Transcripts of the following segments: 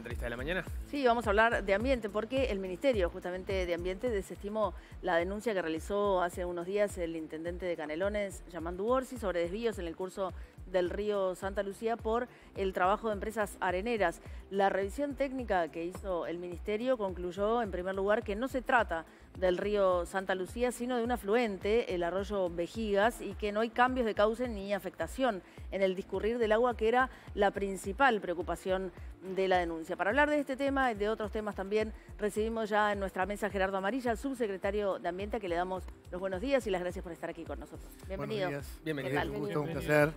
entrevista de la mañana? Sí, vamos a hablar de ambiente, porque el Ministerio justamente de Ambiente desestimó la denuncia que realizó hace unos días el intendente de Canelones, Yamandu Orsi, sobre desvíos en el curso del río Santa Lucía por el trabajo de empresas areneras. La revisión técnica que hizo el Ministerio concluyó, en primer lugar, que no se trata del río Santa Lucía, sino de un afluente, el arroyo Vejigas, y que no hay cambios de cauce ni afectación en el discurrir del agua, que era la principal preocupación de la denuncia. Para hablar de este tema y de otros temas también, recibimos ya en nuestra mesa Gerardo Amarilla, subsecretario de Ambiente, a que le damos los buenos días y las gracias por estar aquí con nosotros. Bienvenido. Buenos días. Bienvenido. Un gusto, un placer.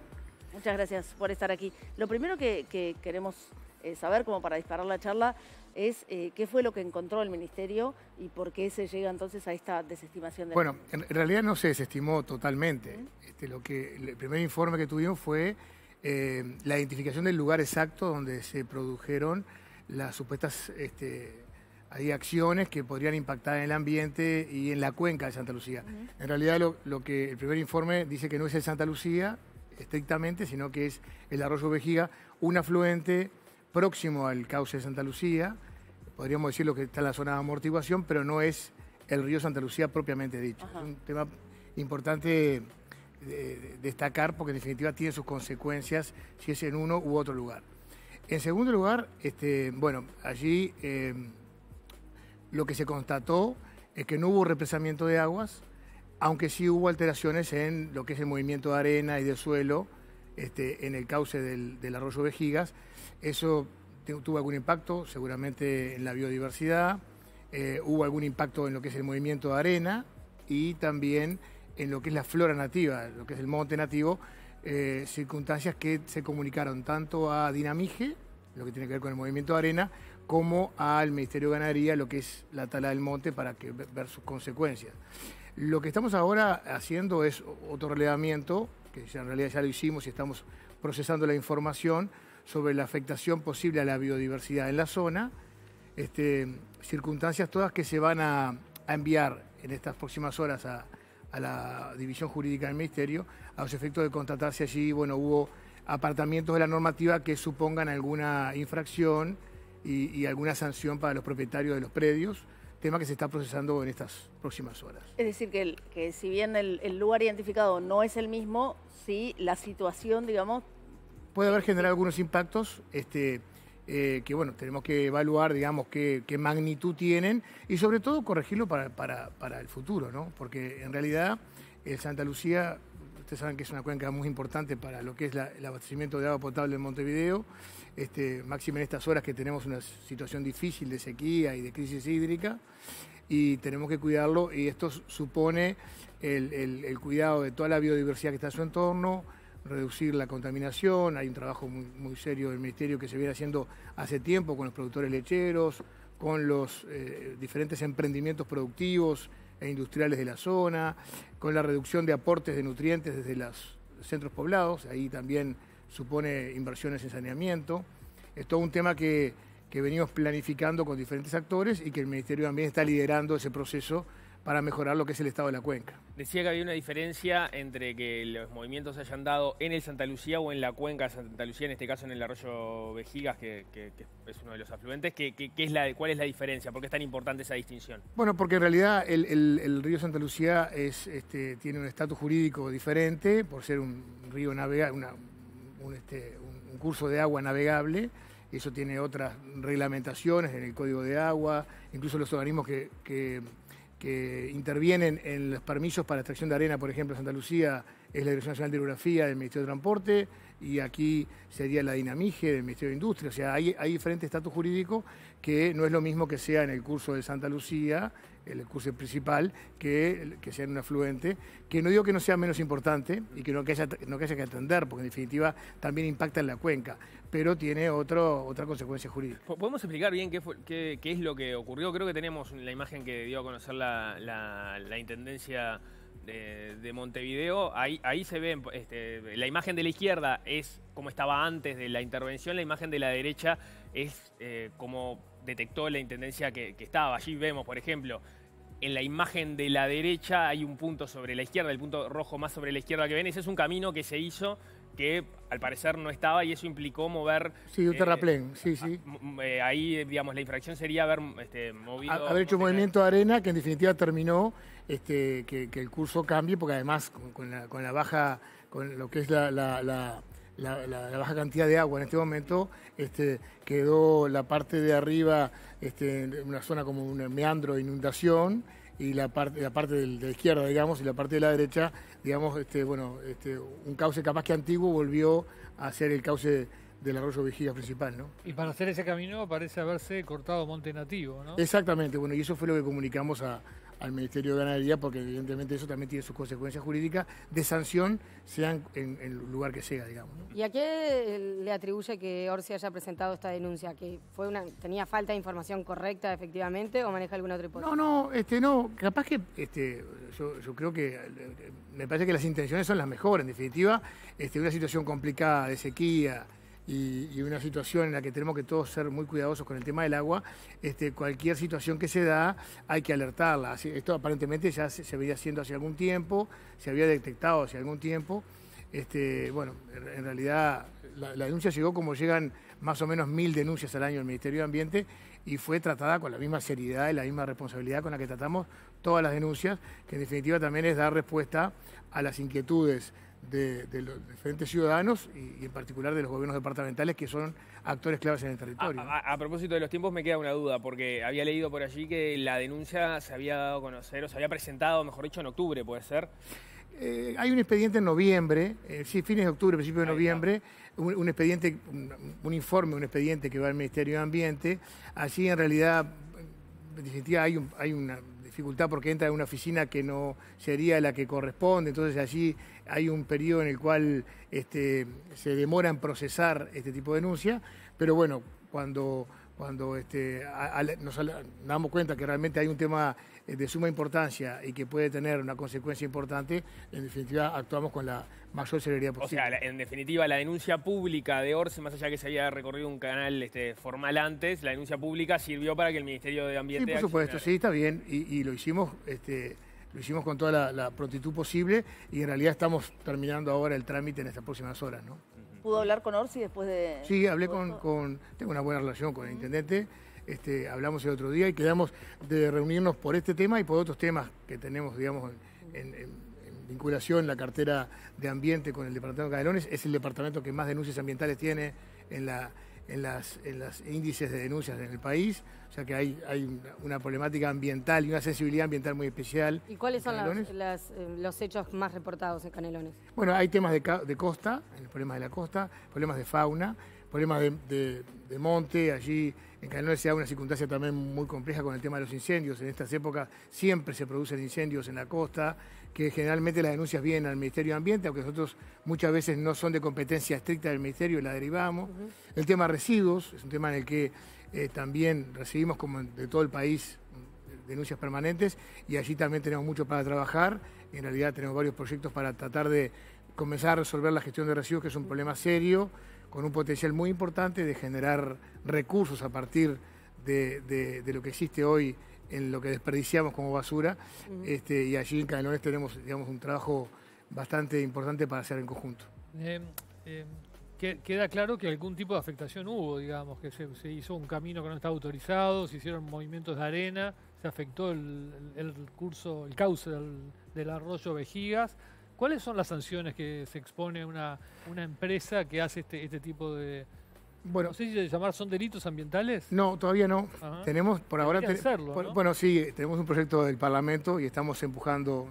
Muchas gracias por estar aquí. Lo primero que queremos eh, saber, como para disparar la charla, es eh, qué fue lo que encontró el Ministerio y por qué se llega entonces a esta desestimación. bueno, en realidad no se desestimó totalmente. Este, lo que, el primer informe que tuvimos fue eh, la identificación del lugar exacto donde se produjeron las supuestas este, hay acciones que podrían impactar en el ambiente y en la cuenca de Santa Lucía. En realidad lo, lo, que el primer informe dice que no es el Santa Lucía estrictamente, sino que es el arroyo Vejiga, un afluente próximo al cauce de Santa Lucía, podríamos decir lo que está en la zona de amortiguación, pero no es el río Santa Lucía propiamente dicho. Es un tema importante destacar porque en definitiva tiene sus consecuencias si es en uno u otro lugar. En segundo lugar, este, bueno, allí em, lo que se constató es que no hubo represamiento de aguas, aunque sí hubo alteraciones en lo que es el movimiento de arena y de suelo este, en el cauce del, del arroyo Vejigas, eso tuvo algún impacto seguramente en la biodiversidad, eh, hubo algún impacto en lo que es el movimiento de arena y también en lo que es la flora nativa, lo que es el monte nativo, eh, circunstancias que se comunicaron tanto a Dinamige, lo que tiene que ver con el movimiento de arena, como al Ministerio de Ganadería, lo que es la tala del monte, para que, ver sus consecuencias. Lo que estamos ahora haciendo es otro relevamiento, que en realidad ya lo hicimos y estamos procesando la información, sobre la afectación posible a la biodiversidad en la zona, este, circunstancias todas que se van a, enviar en estas próximas horas a, la división jurídica del Ministerio a los efectos de si allí, bueno, hubo apartamientos de la normativa que supongan alguna infracción y, alguna sanción para los propietarios de los predios tema que se está procesando en estas próximas horas. Es decir, que, que si bien el, el, lugar identificado no es el mismo, sí la situación, digamos, puede haber generado algunos impactos este, eh, que, bueno, tenemos que evaluar, digamos, qué, magnitud tienen y sobre todo corregirlo para, el futuro, ¿no? Porque en realidad el Santa Lucía, ustedes saben que es una cuenca muy importante para lo que es el abastecimiento de agua potable en Montevideo, este, máximo en estas horas que tenemos una situación difícil de sequía y de crisis hídrica y tenemos que cuidarlo y esto supone el, el cuidado de toda la biodiversidad que está en su entorno, reducir la contaminación, hay un trabajo muy, serio del Ministerio que se viene haciendo hace tiempo con los productores lecheros, con los eh, diferentes emprendimientos productivos e industriales de la zona, con la reducción de aportes de nutrientes desde los centros poblados, ahí también supone inversiones en saneamiento. Es todo un tema que, que venimos planificando con diferentes actores y que el Ministerio también está liderando ese proceso para mejorar lo que es el estado de la cuenca. Decía que había una diferencia entre que los movimientos se hayan dado en el Santa Lucía o en la cuenca de Santa Lucía, en este caso en el arroyo Vejigas, que, es uno de los afluentes. es la, ¿Cuál es la diferencia? ¿Por qué es tan importante esa distinción? Bueno, porque en realidad el, río Santa Lucía este, tiene un estatus jurídico diferente por ser un río navegable, este, un, curso de agua navegable eso tiene otras reglamentaciones en el Código de Agua, incluso los organismos que, que intervienen en los permisos para extracción de arena, por ejemplo, en Santa Lucía es la Dirección Nacional de Hidrografía del Ministerio de Transporte y aquí sería la Dinamige del Ministerio de Industria. O sea, hay, hay diferentes estatus jurídicos que no es lo mismo que sea en el curso de Santa Lucía el curso principal, que, que sea un afluente, que no digo que no sea menos importante y que no que haya, que, atender, porque en definitiva también impacta en la cuenca, pero tiene otro, otra consecuencia jurídica. ¿Podemos explicar bien qué, qué, es lo que ocurrió? Creo que tenemos la imagen que dio a conocer la, Intendencia de, Montevideo. Ahí, ahí se ve, este, la imagen de la izquierda es como estaba antes de la intervención, la imagen de la derecha es eh, como detectó la intendencia que, estaba. Allí vemos, por ejemplo, en la imagen de la derecha hay un punto sobre la izquierda, el punto rojo más sobre la izquierda que ven. Ese es un camino que se hizo que al parecer no estaba y eso implicó mover... Sí, un eh, terraplén, sí, sí. Eh, ahí, digamos, la infracción sería haber este, movido... haber hecho un movimiento de arena que en definitiva terminó este, que, el curso cambie, porque además con, la, baja, con lo que es la la, baja cantidad de agua en este momento, este, quedó la parte de arriba este, en una zona como un meandro de inundación y la parte, la parte de la izquierda, digamos, y la parte de la derecha, digamos, este, bueno, este, un cauce capaz que antiguo volvió a ser el cauce del arroyo Vigía principal, ¿no? Y para hacer ese camino parece haberse cortado monte nativo, ¿no? Exactamente, bueno, y eso fue lo que comunicamos a, al Ministerio de Ganadería, porque evidentemente eso también tiene sus consecuencias jurídicas de sanción, sean en el lugar que sea, digamos. ¿Y a qué eh, le atribuye que Orsi haya presentado esta denuncia? ¿Que fue una, tenía falta de información correcta, efectivamente, o maneja alguna otra hipótesis? No, no, este, no, capaz que este, yo, yo creo que eh, me parece que las intenciones son las mejores, en definitiva, este, una situación complicada de sequía, y, una situación en la que tenemos que todos ser muy cuidadosos con el tema del agua, este, cualquier situación que se da hay que alertarla. Esto aparentemente ya se, veía venía haciendo hace algún tiempo, se había detectado hace algún tiempo. Este, bueno, en realidad la, la, denuncia llegó como llegan más o menos mil denuncias al año al Ministerio de Ambiente y fue tratada con la misma seriedad y la misma responsabilidad con la que tratamos todas las denuncias, que en definitiva también es dar respuesta a las inquietudes de, los diferentes ciudadanos y, en particular de los gobiernos departamentales que son actores claves en el territorio. A, propósito de los tiempos me queda una duda, porque había leído por allí que la denuncia se había dado a conocer, o se había presentado, mejor dicho, en octubre, ¿puede ser? Eh, hay un expediente en noviembre, eh, sí, fines de octubre, principios de noviembre, un, expediente, un, informe, un expediente que va al Ministerio de Ambiente. Allí en realidad, en definitiva, hay, hay una dificultad porque entra en una oficina que no sería la que corresponde, entonces allí hay un periodo en el cual este, se demora en procesar este tipo de denuncia, pero bueno, cuando cuando este, nos damos cuenta que realmente hay un tema eh, de suma importancia y que puede tener una consecuencia importante, en definitiva actuamos con la mayor celeridad posible. O sea, en definitiva, la denuncia pública de Orce, más allá que se haya recorrido un canal este, formal antes, la denuncia pública sirvió para que el Ministerio de Ambiente... Sí, por supuesto, sí, está bien, y, lo hicimos... Este, lo hicimos con toda la, la, prontitud posible y en realidad estamos terminando ahora el trámite en estas próximas horas. ¿no? ¿Pudo hablar con Orsi después de...? Sí, hablé con, Tengo una buena relación con el intendente. Este, hablamos el otro día y quedamos de reunirnos por este tema y por otros temas que tenemos, digamos, en, en, vinculación la cartera de ambiente con el departamento de Cadelones. Es el departamento que más denuncias ambientales tiene en la en las, en índices de denuncias en el país, o sea que hay, hay una problemática ambiental y una sensibilidad ambiental muy especial. ¿Y cuáles son eh, los hechos más reportados en Canelones? Bueno, hay temas de, costa, problemas de la costa, problemas de fauna, problemas de, de, monte, allí en Canelones se da una circunstancia también muy compleja con el tema de los incendios, en estas épocas siempre se producen incendios en la costa, que generalmente las denuncias vienen al Ministerio de Ambiente, aunque nosotros muchas veces no son de competencia estricta del Ministerio y la derivamos. El tema residuos, es un tema en el que eh, también recibimos, como de todo el país, denuncias permanentes y allí también tenemos mucho para trabajar. En realidad tenemos varios proyectos para tratar de comenzar a resolver la gestión de residuos, que es un problema serio, con un potencial muy importante de generar recursos a partir de lo que existe hoy en lo que desperdiciamos como basura. Este, y allí en Canelones tenemos digamos, un trabajo bastante importante para hacer en conjunto. Eh, eh, queda claro que algún tipo de afectación hubo, digamos, que se, hizo un camino que no estaba autorizado, se hicieron movimientos de arena, se afectó el, curso, el cauce del, arroyo Vejigas. ¿Cuáles son las sanciones que se expone una, una empresa que hace este, este tipo de, bueno, no llamar son delitos ambientales. No, todavía no. Tenemos por ahora bueno sí, tenemos un proyecto del Parlamento y estamos empujando,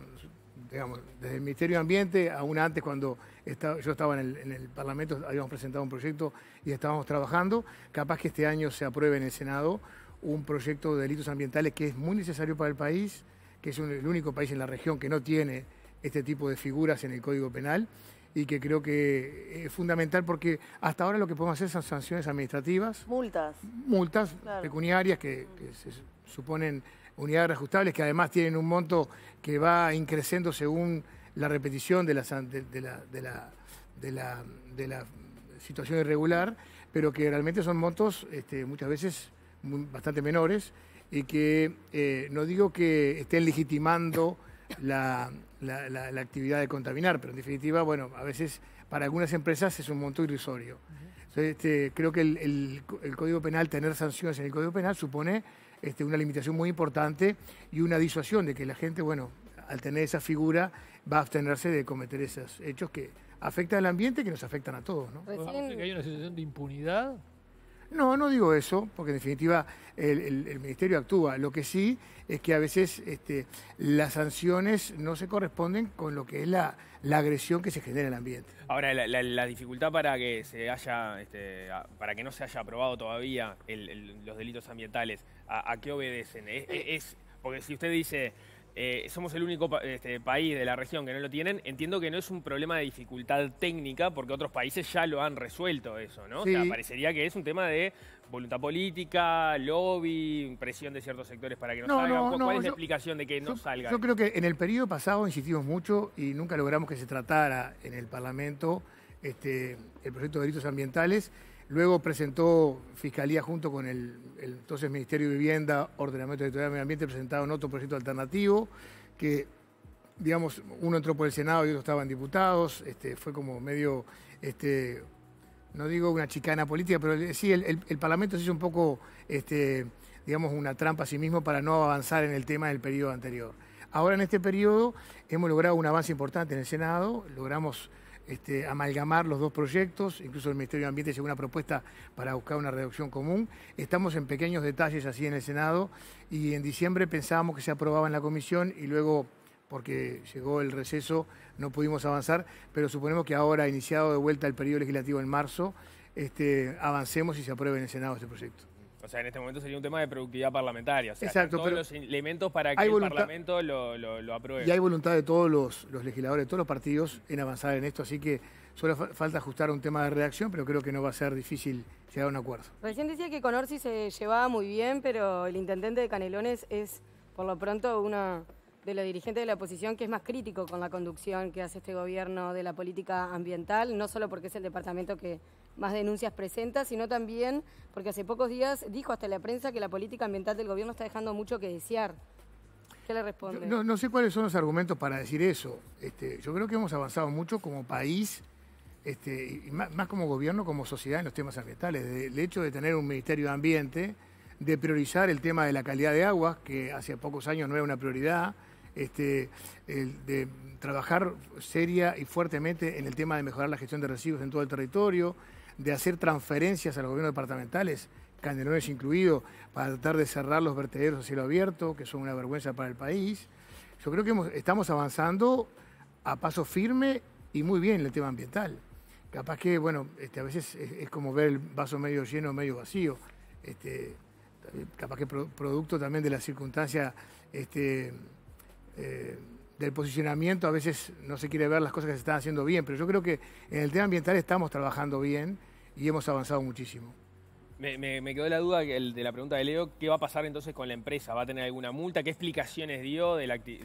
digamos, desde el Ministerio de Ambiente, aún antes cuando yo estaba en el, Parlamento habíamos presentado un proyecto y estábamos trabajando. Capaz que este año se apruebe en el Senado un proyecto de delitos ambientales que es muy necesario para el país, que es el único país en la región que no tiene este tipo de figuras en el Código Penal y que creo que eh, es fundamental porque hasta ahora lo que podemos hacer son sanciones administrativas. Multas. Multas pecuniarias que, se suponen unidades reajustables que además tienen un monto que va increciendo según la repetición de la, de, la, de la, de la, situación irregular, pero que realmente son montos este, muchas veces bastante menores y que eh, no digo que estén legitimando la, actividad de contaminar, pero en definitiva, bueno, a veces para algunas empresas es un monto irrisorio. Este, creo que el, Código Penal, tener sanciones en el Código Penal supone este, una limitación muy importante y una disuasión de que la gente, bueno, al tener esa figura, va a abstenerse de cometer esos hechos que afectan al ambiente y que nos afectan a todos. ¿no? ¿Hay una sensación de impunidad no, no digo eso, porque en definitiva el, Ministerio actúa. Lo que sí es que a veces este, las sanciones no se corresponden con lo que es la, agresión que se genera en el ambiente. Ahora, la, dificultad para que se haya, este, para que no se haya aprobado todavía los delitos ambientales, ¿a, qué obedecen? ¿Es, porque si usted dice eh, somos el único este, país de la región que no lo tienen, entiendo que no es un problema de dificultad técnica porque otros países ya lo han resuelto eso, ¿no? O sea, parecería que es un tema de voluntad política, lobby, presión de ciertos sectores para que no, no ¿Cuál es la explicación de que no salga? Yo creo que en el periodo pasado insistimos mucho y nunca logramos que se tratara en el Parlamento este, el proyecto de delitos ambientales Luego presentó Fiscalía junto con el, entonces Ministerio de Vivienda, Ordenamiento Territorial y Medio Ambiente, presentaron otro proyecto alternativo que, digamos, uno entró por el Senado y otro estaban diputados, este, fue como medio, este, no digo una chicana política, pero sí, el, Parlamento se hizo un poco, este, digamos, una trampa a sí mismo para no avanzar en el tema del periodo anterior. Ahora en este periodo hemos logrado un avance importante en el Senado, logramos este, amalgamar los dos proyectos, incluso el Ministerio de Ambiente llegó una propuesta para buscar una reducción común. Estamos en pequeños detalles así en el Senado y en diciembre pensábamos que se aprobaba en la comisión y luego porque llegó el receso, no pudimos avanzar, pero suponemos que ahora, iniciado de vuelta el periodo legislativo en marzo, este, avancemos y se apruebe en el Senado este proyecto. O sea, en este momento sería un tema de productividad parlamentaria. O sea, Exacto. pero los elementos para que el Parlamento lo, apruebe. Y hay voluntad de todos los, legisladores, de todos los partidos, en avanzar en esto. Así que solo falta ajustar un tema de redacción, pero creo que no va a ser difícil llegar a un acuerdo. Recién decía que con Orsi se llevaba muy bien, pero el intendente de Canelones es, por lo pronto, uno de los dirigentes de la oposición que es más crítico con la conducción que hace este gobierno de la política ambiental, no solo porque es el departamento que más denuncias presentas, sino también porque hace pocos días dijo hasta la prensa que la política ambiental del gobierno está dejando mucho que desear. ¿Qué le responde? No, sé cuáles son los argumentos para decir eso. Este, yo creo que hemos avanzado mucho como país, este, y más, como gobierno, como sociedad en los temas ambientales. El hecho de tener un Ministerio de Ambiente, de priorizar el tema de la calidad de aguas, que hace pocos años no era una prioridad, este, de trabajar seria y fuertemente en el tema de mejorar la gestión de residuos en todo el territorio, de hacer transferencias a los gobiernos departamentales, Candelones incluido, para tratar de cerrar los vertederos a cielo abierto, que son una vergüenza para el país. Yo creo que estamos avanzando a paso firme y muy bien en el tema ambiental. Capaz que, bueno, este, a veces es, como ver el vaso medio lleno, medio vacío. Este, capaz que producto también de la circunstancia este, eh, del posicionamiento, a veces no se quiere ver las cosas que se están haciendo bien, pero yo creo que en el tema ambiental estamos trabajando bien y hemos avanzado muchísimo. Me, me, quedó la duda de la pregunta de Leo, ¿qué va a pasar entonces con la empresa? ¿Va a tener alguna multa? ¿Qué explicaciones dio de la, que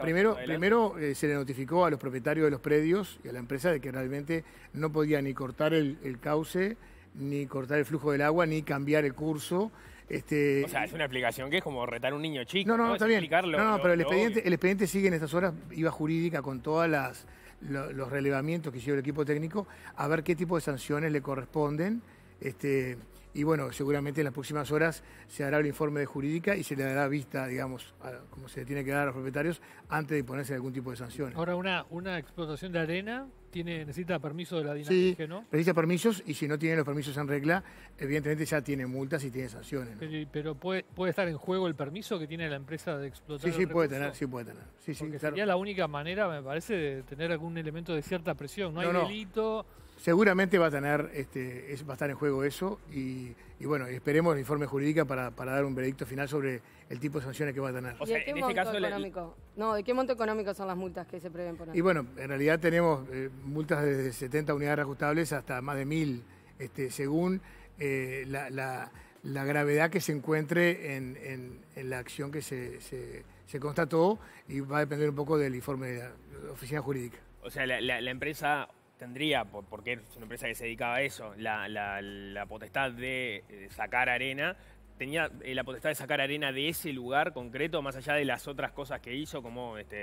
primero, primero eh, se le notificó a los propietarios de los predios y a la empresa de que realmente no podía ni cortar el cauce, ni cortar el flujo del agua, ni cambiar el curso, este, o sea, es una explicación que es como retar a un niño chico. No, no, está bien. no, no, pero el, expediente, sigue en estas horas, iba jurídica con todas las los relevamientos que hicieron el equipo técnico, a ver qué tipo de sanciones le corresponden. Este, y bueno, seguramente en las próximas horas se hará el informe de jurídica y se le dará vista, digamos, a, como se le tiene que dar a los propietarios antes de ponerse algún tipo de sanciones Ahora, una, una explotación de arena necesita permiso de la Dinamige, sí, Necesita permisos y si no tiene los permisos en regla, evidentemente ya tiene multas y tiene sanciones. Pero, puede, estar en juego el permiso que tiene la empresa de explotar. Sí, sí, puede tener, sí puede tener. Sería la única manera, me parece, de tener algún elemento de cierta presión. No, hay delito. Seguramente va a tener, este, es, va a estar en juego eso y y bueno, esperemos el informe jurídica para, dar un veredicto final sobre el tipo de sanciones que va a tener. O sea, de qué este monto económico? No, ¿de qué monto económico son las multas que se prevén por Y bueno, en realidad tenemos eh, multas desde 70 unidades ajustables hasta más de 1000, este, según eh, la, gravedad que se encuentre en, la acción que se, constató y va a depender un poco del informe de la oficina jurídica. O sea, la, empresa tendría, porque es una empresa que se dedicaba a eso, la, potestad de eh, sacar arena, tenía eh, la potestad de sacar arena de ese lugar concreto, más allá de las otras cosas que hizo, como este,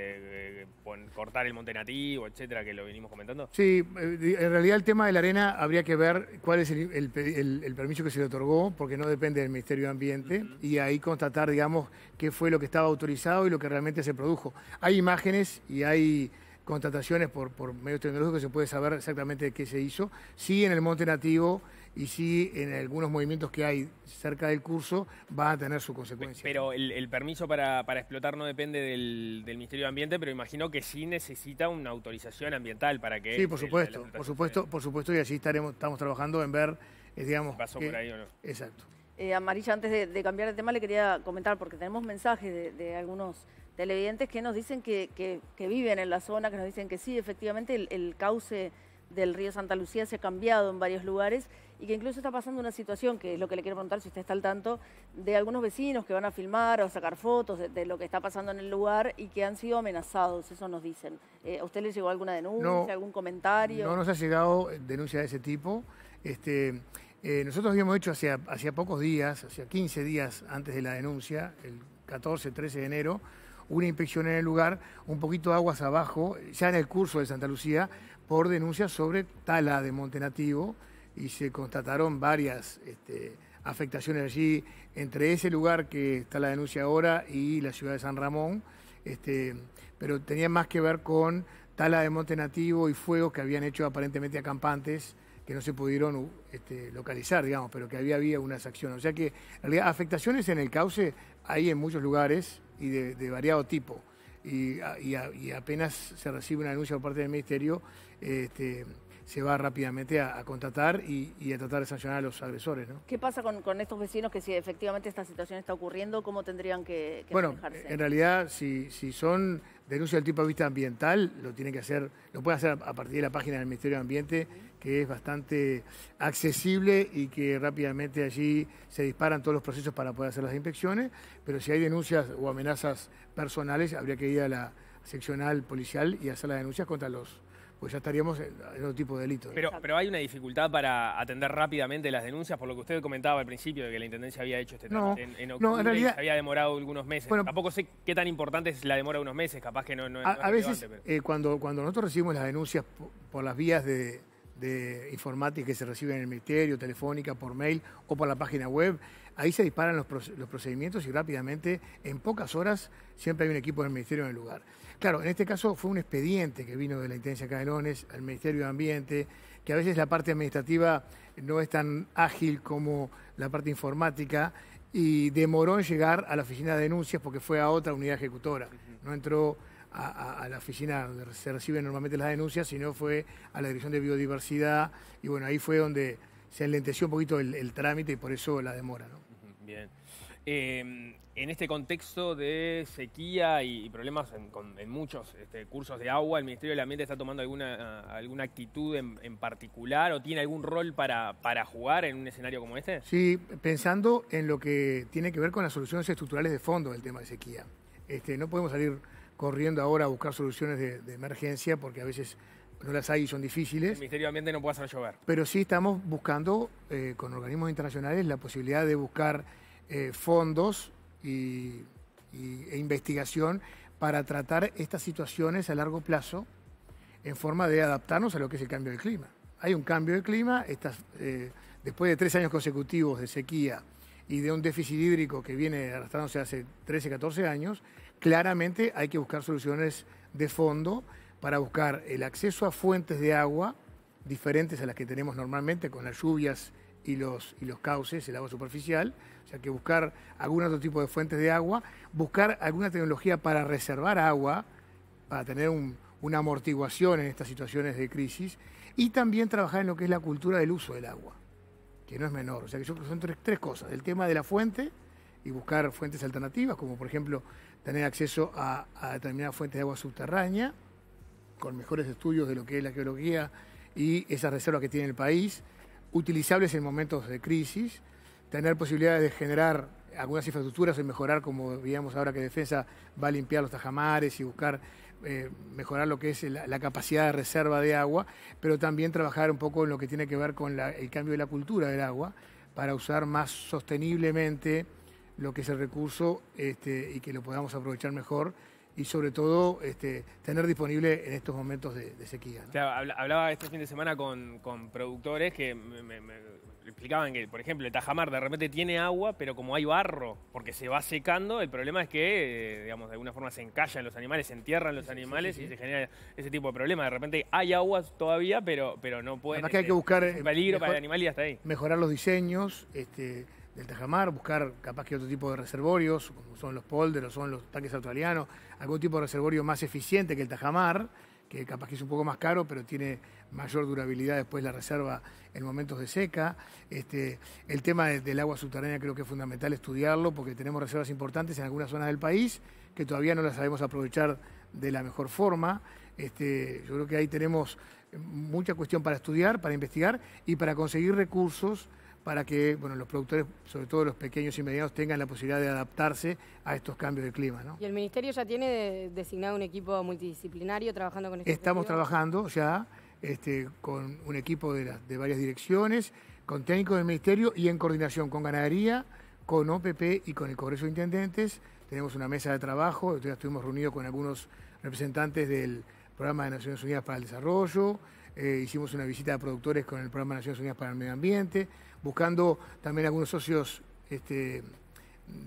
eh, cortar el monte nativo, etcétera, que lo venimos comentando? Sí, en realidad el tema de la arena habría que ver cuál es el, permiso que se le otorgó, porque no depende del Ministerio de Ambiente, y ahí constatar, digamos, qué fue lo que estaba autorizado y lo que realmente se produjo. Hay imágenes y hay contrataciones por, por medios tecnológicos se puede saber exactamente qué se hizo. si en el monte nativo y si en algunos movimientos que hay cerca del curso va a tener su consecuencia. Pero el, permiso para, para, explotar no depende del, Ministerio de Ambiente, pero imagino que sí necesita una autorización ambiental para que... Sí, por supuesto, por supuesto, por supuesto, y así estaremos, estamos trabajando en ver, eh, digamos... Pasó por ahí o no. Exacto. Eh, Amarilla, antes de, cambiar de tema, le quería comentar, porque tenemos mensajes de algunos televidentes que nos dicen que, viven en la zona, que nos dicen que sí, efectivamente el, cauce del río Santa Lucía se ha cambiado en varios lugares y que incluso está pasando una situación, que es lo que le quiero preguntar si usted está al tanto, de algunos vecinos que van a filmar o sacar fotos de, lo que está pasando en el lugar y que han sido amenazados, eso nos dicen. Eh, ¿A usted le llegó alguna denuncia, algún comentario? No nos ha llegado eh, denuncia de ese tipo. Este, eh, nosotros habíamos hecho hacia, hacia pocos días, hacia 15 días antes de la denuncia, el 14, 13 de enero, una inspección en el lugar, un poquito aguas abajo, ya en el curso de Santa Lucía, por denuncias sobre tala de monte nativo y se constataron varias este, afectaciones allí entre ese lugar que está la denuncia ahora y la ciudad de San Ramón, este, pero tenía más que ver con tala de monte nativo y fuegos que habían hecho aparentemente acampantes que no se pudieron este, localizar, digamos, pero que había, había unas acciones. O sea que, en realidad, afectaciones en el cauce hay en muchos lugares, y de, variado tipo. Y, apenas se recibe una denuncia por parte del Ministerio, este, se va rápidamente a, contratar y, a tratar de sancionar a los agresores. ¿Qué pasa con, estos vecinos que si efectivamente esta situación está ocurriendo, cómo tendrían que, bueno, En realidad, si, son denuncias del tipo de vista ambiental, lo tienen que hacer, lo pueden hacer a, partir de la página del Ministerio de Ambiente que es bastante accesible y que rápidamente allí se disparan todos los procesos para poder hacer las inspecciones, pero si hay denuncias o amenazas personales, habría que ir a la seccional policial y hacer las denuncias contra los, pues ya estaríamos en otro tipo de delito. Pero, pero hay una dificultad para atender rápidamente las denuncias, por lo que usted comentaba al principio, de que la Intendencia había hecho este no, en, octubre no, en realidad, había demorado algunos meses. Bueno, poco sé qué tan importante es la demora de unos meses, capaz que no, no es A veces, eh, cuando, cuando nosotros recibimos las denuncias por las vías de, de informática que se recibe en el ministerio, telefónica, por mail o por la página web. Ahí se disparan los, procedimientos y rápidamente, en pocas horas, siempre hay un equipo del ministerio en el lugar. Claro, en este caso fue un expediente que vino de la Intendencia Canelones al Ministerio de Ambiente, que a veces la parte administrativa no es tan ágil como la parte informática y demoró en llegar a la oficina de denuncias porque fue a otra unidad ejecutora. No entró a, la oficina donde se reciben normalmente las denuncias, sino fue a la Dirección de Biodiversidad y bueno, ahí fue donde se enlenteció un poquito el, trámite y por eso la demora. ¿no? Bien. Em, en este contexto de sequía y, problemas en, muchos este, cursos de agua, ¿el Ministerio del Ambiente está tomando alguna, alguna actitud en, particular o tiene algún rol para, jugar en un escenario como este? Sí, pensando en lo que tiene que ver con las soluciones estructurales de fondo del tema de sequía. Este, no podemos salir corriendo ahora a buscar soluciones de, emergencia porque a veces no las hay y son difíciles. El Ministerio de Ambiente no puede hacer llover. Pero sí estamos buscando eh, con organismos internacionales la posibilidad de buscar eh, fondos e investigación para tratar estas situaciones a largo plazo en forma de adaptarnos a lo que es el cambio de clima. Hay un cambio de clima, estas, eh, después de tres años consecutivos de sequía y de un déficit hídrico que viene arrastrándose hace 13, 14 años, Claramente hay que buscar soluciones de fondo para buscar el acceso a fuentes de agua diferentes a las que tenemos normalmente con las lluvias y los, y los cauces, el agua superficial, o sea que buscar algún otro tipo de fuentes de agua, buscar alguna tecnología para reservar agua, para tener una amortiguación en estas situaciones de crisis, y también trabajar en lo que es la cultura del uso del agua, que no es menor, o sea que yo creo son tres cosas, el tema de la fuente y buscar fuentes alternativas, como por ejemplo tener acceso a, determinadas fuentes de agua subterránea, con mejores estudios de lo que es la geología y esas reservas que tiene el país, utilizables en momentos de crisis, tener posibilidades de generar algunas infraestructuras y mejorar, como digamos ahora que Defensa va a limpiar los tajamares y buscar eh, mejorar lo que es la, capacidad de reserva de agua, pero también trabajar un poco en lo que tiene que ver con el cambio de la cultura del agua para usar más sosteniblemente lo que es el recurso este, y que lo podamos aprovechar mejor y sobre todo este, tener disponible en estos momentos de, sequía. hablaba este fin de semana con, productores que me, explicaban que, por ejemplo, el Tajamar de repente tiene agua, pero como hay barro, porque se va secando, el problema es que, eh, digamos, de alguna forma se encallan los animales, se entierran los animales y se genera ese tipo de problema. De repente hay agua todavía, pero, pero no pueden... Además que hay que este, buscar... peligro eh, para el animal y hasta ahí. Mejorar los diseños, este del tajamar, buscar capaz que otro tipo de reservorios, como son los polderos, o son los tanques australianos, algún tipo de reservorio más eficiente que el tajamar, que capaz que es un poco más caro, pero tiene mayor durabilidad después la reserva en momentos de seca. Este, el tema del agua subterránea creo que es fundamental estudiarlo porque tenemos reservas importantes en algunas zonas del país que todavía no las sabemos aprovechar de la mejor forma. Este, yo creo que ahí tenemos mucha cuestión para estudiar, para investigar y para conseguir recursos para que bueno, los productores, sobre todo los pequeños y medianos, tengan la posibilidad de adaptarse a estos cambios de clima. ¿Y el Ministerio ya tiene designado un equipo multidisciplinario trabajando con este Estamos trabajando ya este, con un equipo de, de varias direcciones, con técnicos del Ministerio y en coordinación con Ganadería, con OPP y con el Congreso de Intendentes. Tenemos una mesa de trabajo, ya estuvimos reunidos con algunos representantes del Programa de Naciones Unidas para el Desarrollo, eh, hicimos una visita a productores con el Programa de Naciones Unidas para el Medio Ambiente, buscando también algunos socios este,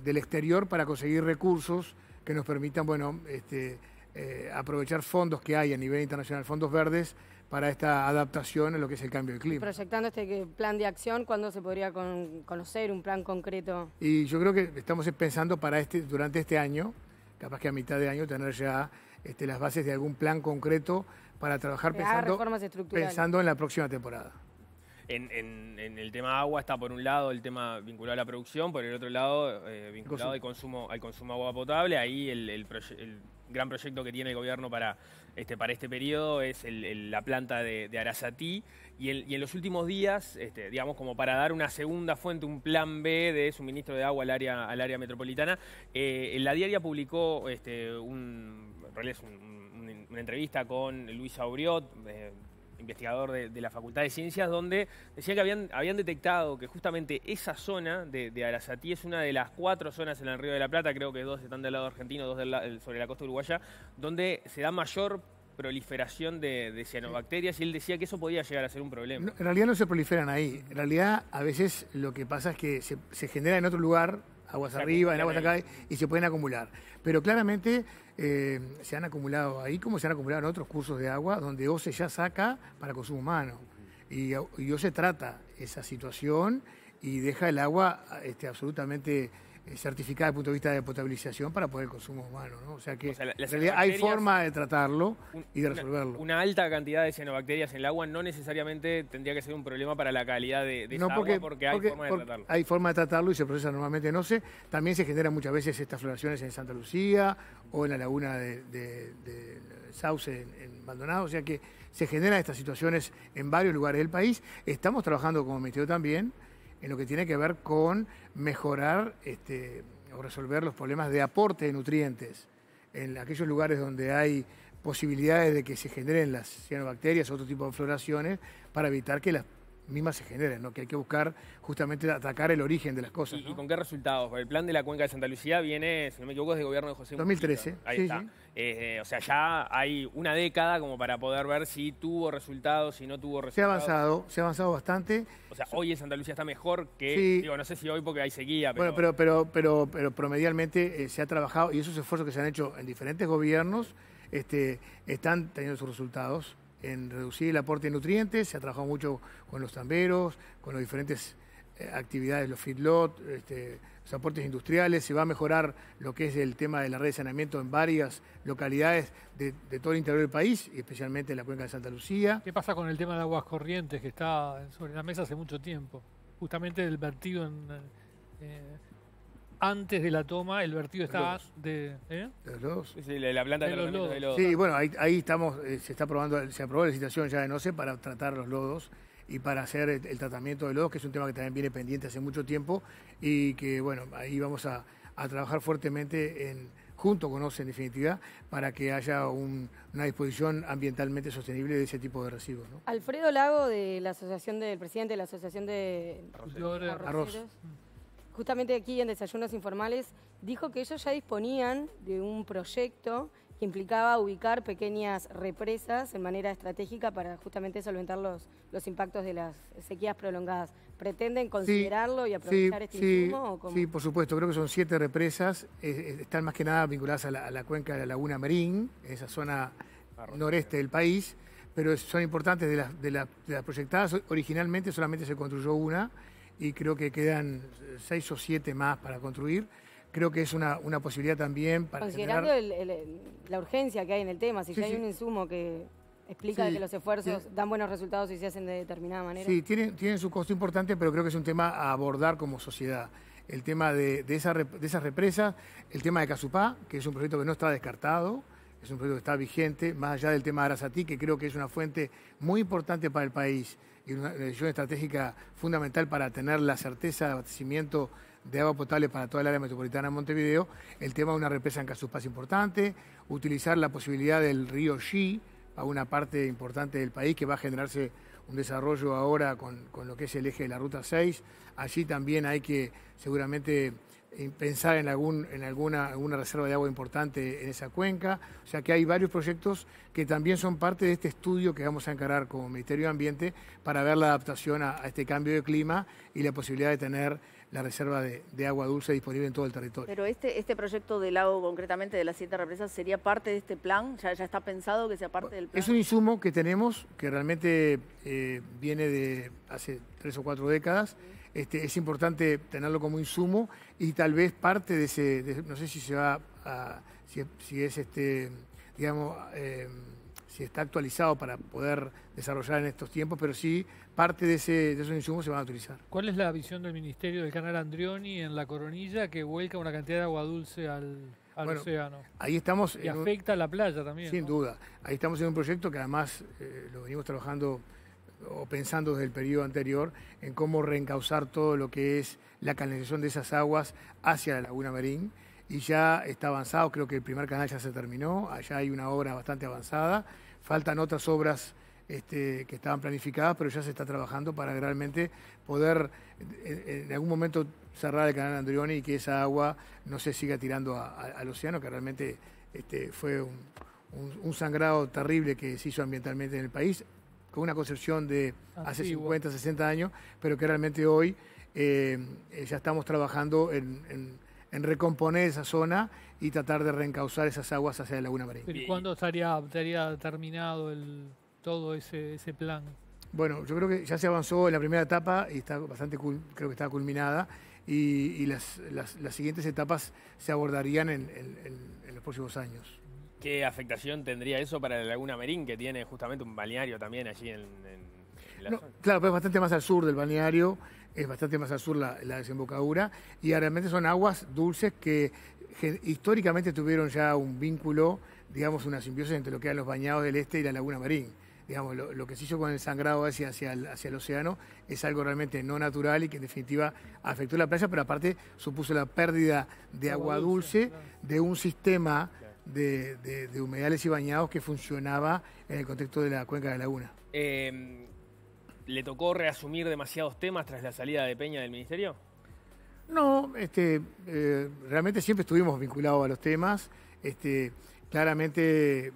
del exterior para conseguir recursos que nos permitan, bueno, este, eh, aprovechar fondos que hay a nivel internacional, fondos verdes, para esta adaptación en lo que es el cambio de clima. Proyectando este plan de acción, ¿cuándo se podría conocer un plan concreto? Y yo creo que estamos pensando para este, durante este año, capaz que a mitad de año, tener ya este, las bases de algún plan concreto para trabajar pensando, en la próxima temporada. En, el tema agua está por un lado el tema vinculado a la producción, por el otro lado eh, vinculado al consumo, al consumo de agua potable. Ahí el, gran proyecto que tiene el gobierno para este, para este periodo es la planta de, de Arasatí. Y, en los últimos días, este, digamos, como para dar una segunda fuente, un plan B de suministro de agua al área, al área metropolitana, eh, la diaria publicó este, un, un una entrevista con Luis Aubriot, eh, investigador de, la Facultad de Ciencias, donde decía que habían, detectado que justamente esa zona de, de, Arasatí es una de las cuatro zonas en el Río de la Plata, creo que dos están del lado argentino, dos sobre la costa uruguaya, donde se da mayor proliferación de, de, cianobacterias y él decía que eso podía llegar a ser un problema. en realidad no se proliferan ahí. En realidad a veces lo que pasa es que se, genera en otro lugar, aguas arriba, en aguas acá, y se pueden acumular. Pero claramente eh, se han acumulado ahí como se han acumulado en otros cursos de agua donde se ya saca para consumo humano. Y, o se trata esa situación y deja el agua este, absolutamente eh, certificada desde el punto de vista de potabilización para poder el consumo humano. O sea que hay forma de tratarlo y de resolverlo. Una, alta cantidad de cianobacterias en el agua no necesariamente tendría que ser un problema para la calidad de, de porque, agua porque hay forma de tratarlo. Hay forma de tratarlo y se procesa normalmente. No sé, también se generan muchas veces estas floraciones en Santa Lucía o en la laguna de, Sauce en, en Maldonado. O sea que se generan estas situaciones en varios lugares del país. Estamos trabajando como Ministerio también en lo que tiene que ver con mejorar este, o resolver los problemas de aporte de nutrientes en aquellos lugares donde hay posibilidades de que se generen las cianobacterias, o otro tipo de floraciones, para evitar que las mismas se generen, ¿no? que hay que buscar justamente atacar el origen de las cosas. ¿Y, con qué resultados? El plan de la cuenca de Santa Lucía viene, si no me equivoco, es gobierno de José 2013. Ahí está. Eh, o sea, ya hay una década como para poder ver si tuvo resultados, si no tuvo resultados. Se ha avanzado, se ha avanzado bastante. O sea, hoy en Santa Lucía está mejor que, digo, no sé si hoy porque hay sequía. Bueno, pero, pero, pero, pero promedialmente eh, se ha trabajado y esos esfuerzos que se han hecho en diferentes gobiernos este, están teniendo sus resultados en reducir el aporte de nutrientes, se ha trabajado mucho con los tamberos, con las diferentes eh, actividades, los feedlot, este, los aportes industriales, se va a mejorar lo que es el tema de la red de saneamiento en varias localidades de, todo el interior del país, y especialmente en la cuenca de Santa Lucía. ¿Qué pasa con el tema de aguas corrientes que está sobre la mesa hace mucho tiempo? Justamente del vertido en... Eh, antes de la toma el vertido estaba de, los? la planta de, lodos. Sí, bueno, ahí, estamos, eh, se está probando, se aprobó la licitación ya de NOCE para tratar los lodos y para hacer el, tratamiento de lodos, que es un tema que también viene pendiente hace mucho tiempo y que, bueno, ahí vamos a, trabajar fuertemente en, junto con OCE en definitiva, para que haya una disposición ambientalmente sostenible de ese tipo de residuos. Alfredo Lago, de la Asociación del Presidente de la Asociación de Arroceros justamente aquí en Desayunos Informales, dijo que ellos ya disponían de un proyecto que implicaba ubicar pequeñas represas en manera estratégica para justamente solventar los, los impactos de las sequías prolongadas. ¿Pretenden considerarlo y aprovechar este sí, Sí, por supuesto. Creo que son siete represas. están más que nada vinculadas a la, cuenca de la Laguna Marín, esa zona noreste del país, pero son importantes de las, de las proyectadas. Originalmente solamente se construyó una y creo que quedan eh, seis o siete más para construir. Creo que es una, una posibilidad también para. Considerando la urgencia que hay en el tema, si ya hay un insumo que explica que los esfuerzos dan buenos resultados y se hacen de determinada manera. Sí, tienen, su costo importante, pero creo que es un tema a abordar como sociedad el tema de, de, esa, de, esas represas, el tema de Casupá, que es un proyecto que no está descartado, es un proyecto que está vigente, más allá del tema de Arasatí, que creo que es una fuente muy importante para el país y una decisión estratégica fundamental para tener la certeza de abastecimiento de agua potable para toda el área metropolitana de Montevideo, el tema de una represa en Paz importante, utilizar la posibilidad del río Xi a una parte importante del país que va a generarse un desarrollo ahora con, con lo que es el eje de la Ruta 6. Allí también hay que seguramente pensar en, algún, en alguna, alguna, reserva de agua importante en esa cuenca. O sea que hay varios proyectos que también son parte de este estudio que vamos a encarar como Ministerio de Ambiente para ver la adaptación a, este cambio de clima y la posibilidad de tener la reserva de, agua dulce disponible en todo el territorio. Pero este, este proyecto del lago, concretamente de la siete represas, ¿sería parte de este plan? ¿Ya, ya está pensado que sea parte del plan? Es un insumo que tenemos, que realmente eh, viene de hace tres o cuatro décadas. Este, es importante tenerlo como insumo y tal vez parte de ese, no sé si se va a, si, es este, digamos, em, si está actualizado para poder desarrollar en estos tiempos, pero sí parte de, ese, de esos insumos se van a utilizar. ¿Cuál es la visión del Ministerio del Canal Andrioni en la coronilla que vuelca una cantidad de agua dulce al, océano? Ahí estamos... Y afecta a la playa también. Sin duda. Ahí estamos en un proyecto que además eh, lo venimos trabajando o pensando desde el periodo anterior en cómo reencauzar todo lo que es la canalización de esas aguas hacia la Laguna Marín. Y ya está avanzado, creo que el primer canal ya se terminó, allá hay una obra bastante avanzada, faltan otras obras este, que estaban planificadas, pero ya se está trabajando para realmente poder en, algún momento cerrar el canal Andrioni y que esa agua no se siga tirando al océano, que realmente este, fue un, sangrado terrible que se hizo ambientalmente en el país con una concepción de hace 50, 60 años, pero que realmente hoy eh, ya estamos trabajando en, recomponer esa zona y tratar de reencauzar esas aguas hacia la Laguna Marín. ¿Y cuándo estaría, terminado el, todo ese, plan? Bueno, yo creo que ya se avanzó en la primera etapa y está bastante creo que está culminada y, las, siguientes etapas se abordarían en los próximos años. ¿Qué afectación tendría eso para la Laguna Merín, que tiene justamente un balneario también allí en, la Claro, pero es bastante más al sur del balneario, es bastante más al sur la, desembocadura, y realmente son aguas dulces que, históricamente tuvieron ya un vínculo, digamos, una simbiosis entre lo que eran los bañados del este y la Laguna Merín. digamos, lo, que se hizo con el sangrado hacia, hacia, hacia, el, océano es algo realmente no natural y que en definitiva afectó la playa, pero aparte supuso la pérdida de agua, dulce, de un sistema de, humedales y bañados que funcionaba en el contexto de la cuenca de Laguna. Em, ¿Le tocó reasumir demasiados temas tras la salida de Peña del ministerio? No, este, eh, realmente siempre estuvimos vinculados a los temas. Este, claramente eh,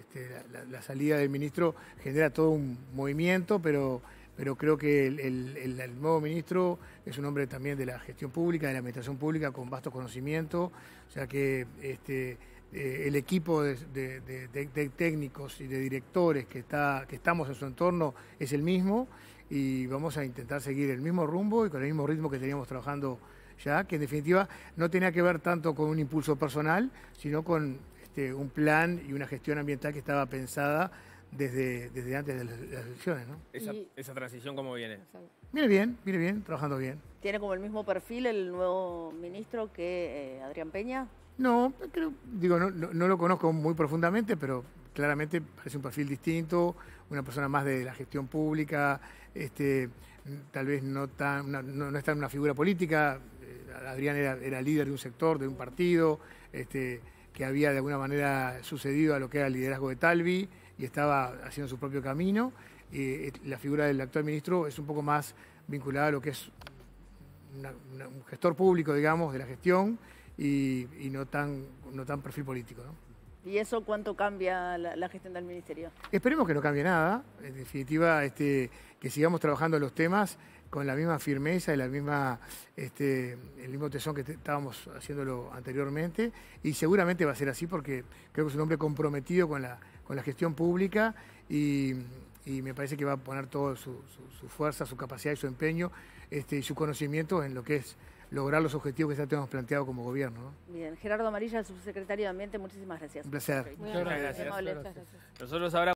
este, la, salida del ministro genera todo un movimiento, pero, pero creo que el, nuevo ministro es un hombre también de la gestión pública, de la administración pública, con vastos conocimientos, O sea que este, eh, el equipo de, técnicos y de directores que, está, que estamos en su entorno es el mismo y vamos a intentar seguir el mismo rumbo y con el mismo ritmo que teníamos trabajando ya, que en definitiva no tenía que ver tanto con un impulso personal, sino con este, un plan y una gestión ambiental que estaba pensada desde, desde antes de las, elecciones. ¿no? Esa, transición cómo viene? Mire bien, mire bien, trabajando bien. ¿Tiene como el mismo perfil el nuevo ministro que eh, Adrián Peña? No, digo, no, lo conozco muy profundamente, pero claramente parece un perfil distinto, una persona más de la gestión pública, este, tal vez no, tan, no, está en una figura política. Eh, Adrián era, líder de un sector, de un partido, este, que había de alguna manera sucedido a lo que era el liderazgo de Talvi y estaba haciendo su propio camino. Y eh, la figura del actual ministro es un poco más vinculada a lo que es un gestor público, digamos, de la gestión y, no, tan, no tan perfil político. ¿no? ¿Y eso cuánto cambia la, gestión del ministerio? Esperemos que no cambie nada. En definitiva, este, que sigamos trabajando los temas con la misma firmeza y la misma, este, el mismo tesón que estábamos haciéndolo anteriormente. Y seguramente va a ser así porque creo que es un hombre comprometido con la, con la gestión pública y, me parece que va a poner toda su, su, su, fuerza, su capacidad y su empeño este, y su conocimiento en lo que es lograr los objetivos que ya tenemos planteado como gobierno. Bien, Gerardo Amarilla, subsecretario de Ambiente, muchísimas gracias. Un placer. Muchas gracias. Nosotros ahora